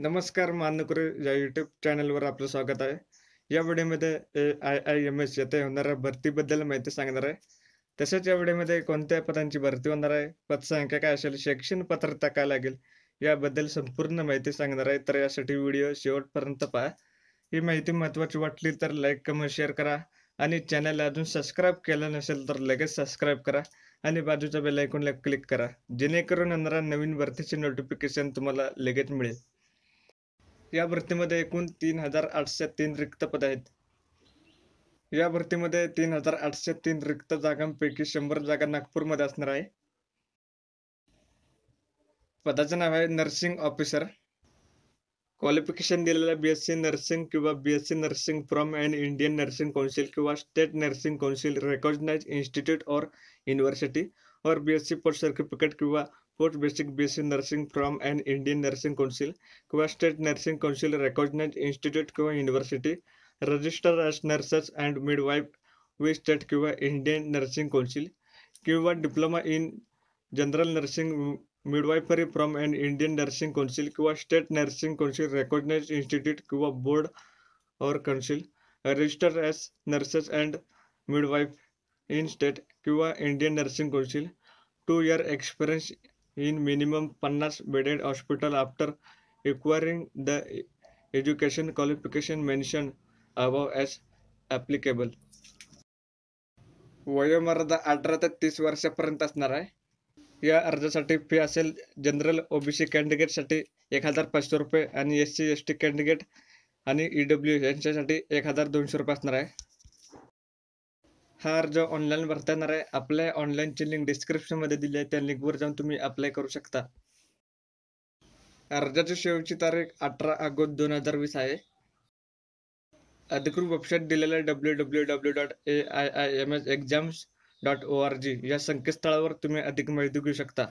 नमस्कार मानकुरे या यूट्यूब चॅनलवर आपलं स्वागत आहे या व्हिडिओमध्ये आय आय एम एस येथे होणाऱ्या भरतीबद्दल माहिती सांगणार आहे तसेच या व्हिडिओमध्ये कोणत्या पदांची भरती होणार आहे पदसंख्या काय असेल शैक्षणिक पात्रता काय लागेल याबद्दल संपूर्ण माहिती सांगणार आहे तर यासाठी व्हिडिओ शेवटपर्यंत पहा ही माहिती महत्त्वाची वाटली तर लाईक कमेंट शेअर करा आणि चॅनल अजून सबस्क्राईब केलं नसेल तर लगेच सबस्क्राईब करा आणि बाजूच्या बेल आयकॉनला क्लिक करा जेणेकरून येणाऱ्या नवीन भरतीचे नोटिफिकेशन तुम्हाला लगेच मिळेल या भरतीमध्ये एकूण तीन हजार आठशे तीन रिक्त पद आहेत या भरतीमध्ये तीन हजार आठशे तीन रिक्त जागांपैकी शंभर जागा नागपूरमध्ये असणार आहे पदाचे नाव आहे नर्सिंग ऑफिसर क्वालिफिकेशन दिलेलं बीएससी नर्सिंग किंवा BSc nursing from and Indian nursing council किंवा state nursing council recognise institute or university और BSc S C post certificate किंवा post basic C nursing from and Indian nursing council किंवा state nursing council recognise institute किंवा university register as nurses and midwife we state किंवा Indian nursing council किंवा diploma in general nursing midwifery from and Indian nursing council किंवा state nursing council recognise institute किंवा board or council register as nurses and midwife in state किंवा Indian nursing council two year experience in minimum pannas bedded hospital after acquiring the education qualification mentioned above as applicable. वयोमर्यादा अठरा ते तीस वर्षापर्यंत असणार आहे या अर्जासाठी फी असेल जनरल ओबीसी कॅन्डिडेटसाठी एक हजार पाचशे रुपये आणि S C S T candidate आणि ई डब्ल्यू यांच्यासाठी एक हजार दोनशे रुपये असणार आहे हा अर्ज ऑनलाईन भरता येणार आहे अप्लाय ऑनलाईनची लिंक डिस्क्रिप्शनमध्ये दिली आहे त्या लिंकवर जाऊन तुम्ही अप्लाय करू शकता अर्जाची शेवटची तारीख अठरा ऑगस्ट दोन हजार वीस आहे अधिकृत वेबसाईट दिलेलं आहे W W W dot A I I M S exams dot O R G या संकेतस्थळावर तुम्ही अधिक माहिती घेऊ शकता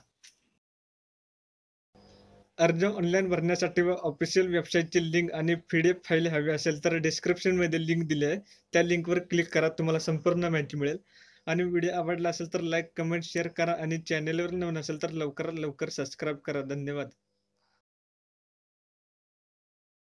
अर्ज ऑनलाईन भरण्यासाठी ऑफिशियल वेबसाईटची लिंक आणि पी डी एफ फाईल हवी असेल तर डिस्क्रिप्शनमध्ये लिंक दिली आहे त्या लिंकवर क्लिक करा तुम्हाला संपूर्ण माहिती मिळेल आणि व्हिडिओ आवडला असेल तर लाईक कमेंट शेअर करा आणि चॅनेलवर नवीन असेल तर लवकरात लवकर सबस्क्राईब करा धन्यवाद